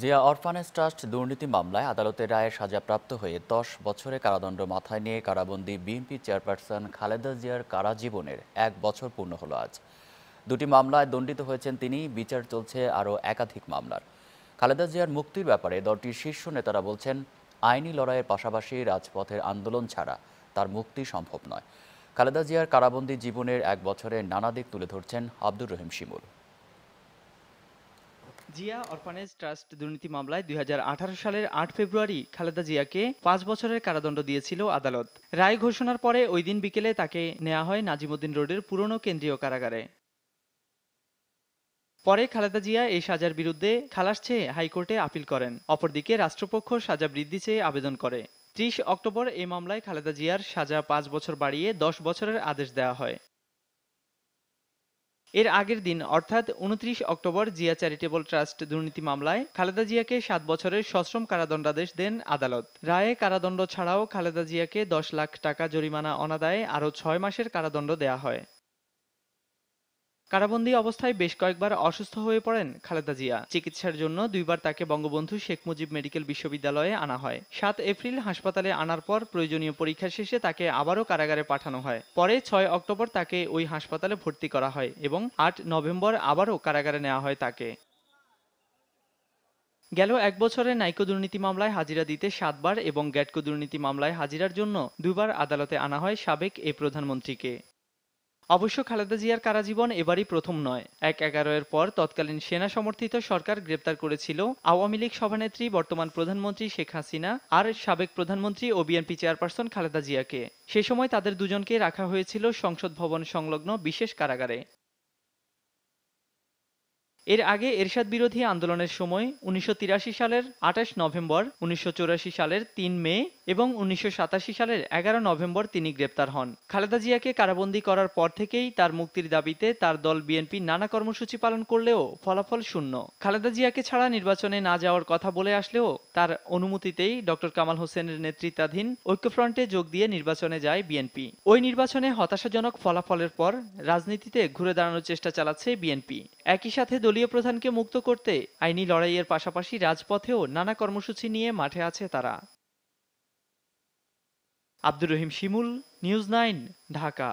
Zia orphanage trust দুর্নীতি মামলায় আদালতের রায়ে সাজাপ্রাপ্ত হয়ে দশ বছরের কারাদণ্ড মাথায় নিয়ে কারাবন্দী বিএনপি চেয়ারপারসন খালেদা জিয়ার কারা জীবনের এক বছর পূর্ণ হলো আজ দুটি মামলায় দণ্ডিত হয়েছেন তিনি বিচার চলছে আরও একাধিক মামলার খালেদা জিয়ার মুক্তির ব্যাপারে দলটির শীর্ষ নেতারা বলছেন আইনি লড়াইয়ের পাশাপাশি রাজপথের আন্দোলন ছাড়া তার মুক্তি সম্ভব নয় খালেদা জিয়ার কারাবন্দী জীবনের এক বছরের নানা দিক তুলে ধরছেন আব্দুর রহিম শিমুল জিয়া অরফানেজ ট্রাস্ট দুর্নীতি মামলায় দুই সালের আট ফেব্রুয়ারি খালেদা জিয়াকে পাঁচ বছরের কারাদণ্ড দিয়েছিল আদালত রায় ঘোষণার পরে ওই দিন বিকেলে তাকে নেওয়া হয় নাজিমুদ্দিন রোডের পুরনো কেন্দ্রীয় কারাগারে পরে খালেদা জিয়া এই সাজার বিরুদ্ধে খালাস চেয়ে হাইকোর্টে আপিল করেন অপরদিকে রাষ্ট্রপক্ষ সাজা বৃদ্ধি চেয়ে আবেদন করে ত্রিশ অক্টোবর এই মামলায় খালেদা জিয়ার সাজা পাঁচ বছর বাড়িয়ে দশ বছরের আদেশ দেওয়া হয় এর আগের দিন অর্থাৎ উনত্রিশ অক্টোবর জিয়া চ্যারিটেবল ট্রাস্ট দুর্নীতি মামলায় খালেদা জিয়াকে সাত বছরের সশ্রম কারাদণ্ডাদেশ দেন আদালত রায়ে কারাদণ্ড ছাড়াও খালেদা জিয়াকে দশ লাখ টাকা জরিমানা অনাদায়ে আরও ছয় মাসের কারাদণ্ড দেয়া হয় কারাবন্দী অবস্থায় বেশ কয়েকবার অসুস্থ হয়ে পড়েন খালেদা জিয়া চিকিৎসার জন্য দুইবার তাকে বঙ্গবন্ধু শেখ মুজিব মেডিকেল বিশ্ববিদ্যালয়ে আনা হয় সাত এপ্রিল হাসপাতালে আনার পর প্রয়োজনীয় পরীক্ষা শেষে তাকে আবারও কারাগারে পাঠানো হয় পরে ছয় অক্টোবর তাকে ওই হাসপাতালে ভর্তি করা হয় এবং আট নভেম্বর আবারও কারাগারে নেওয়া হয় তাকে গেল এক বছরে নাইকো দুর্নীতি মামলায় হাজিরা দিতে সাতবার এবং গ্যাটকো দুর্নীতি মামলায় হাজিরার জন্য দুবার আদালতে আনা হয় সাবেক এ প্রধানমন্ত্রীকে অবশ্য খালেদা জিয়ার কারাজীবন এবারই প্রথম নয় এক এগারো এর পর তৎকালীন সেনা সমর্থিত সরকার গ্রেপ্তার করেছিল আওয়ামী লীগ সভানেত্রী বর্তমান প্রধানমন্ত্রী শেখ হাসিনা আর সাবেক প্রধানমন্ত্রী ও বিএনপি চেয়ারপারসন খালেদা জিয়াকে সে সময় তাদের দুজনকে রাখা হয়েছিল সংসদ ভবন সংলগ্ন বিশেষ কারাগারে এর আগে এরশাদ বিরোধী আন্দোলনের সময় উনিশশো সালের আঠাশ নভেম্বর উনিশশো সালের তিন মে এবং উনিশশো সালের এগারো নভেম্বর তিনি গ্রেপ্তার হন খালেদা জিয়াকে কারাবন্দী করার পর থেকেই তার মুক্তির দাবিতে তার দল বিএনপি নানা কর্মসূচি পালন করলেও ফলাফল শূন্য খালেদা জিয়াকে ছাড়া নির্বাচনে না যাওয়ার কথা বলে আসলেও তার অনুমতিতেই ড কামাল হোসেনের নেতৃত্বাধীন ঐক্যফ্রন্টে যোগ দিয়ে নির্বাচনে যায় বিএনপি ওই নির্বাচনে হতাশাজনক ফলাফলের পর রাজনীতিতে ঘুরে দাঁড়ানোর চেষ্টা চালাচ্ছে বিএনপি একই সাথে দলীয় প্রধানকে মুক্ত করতে আইনি লড়াইয়ের পাশাপাশি রাজপথেও নানা কর্মসূচি নিয়ে মাঠে আছে তারা আব্দুর রহিম শিমুল নিউজ নাইন ঢাকা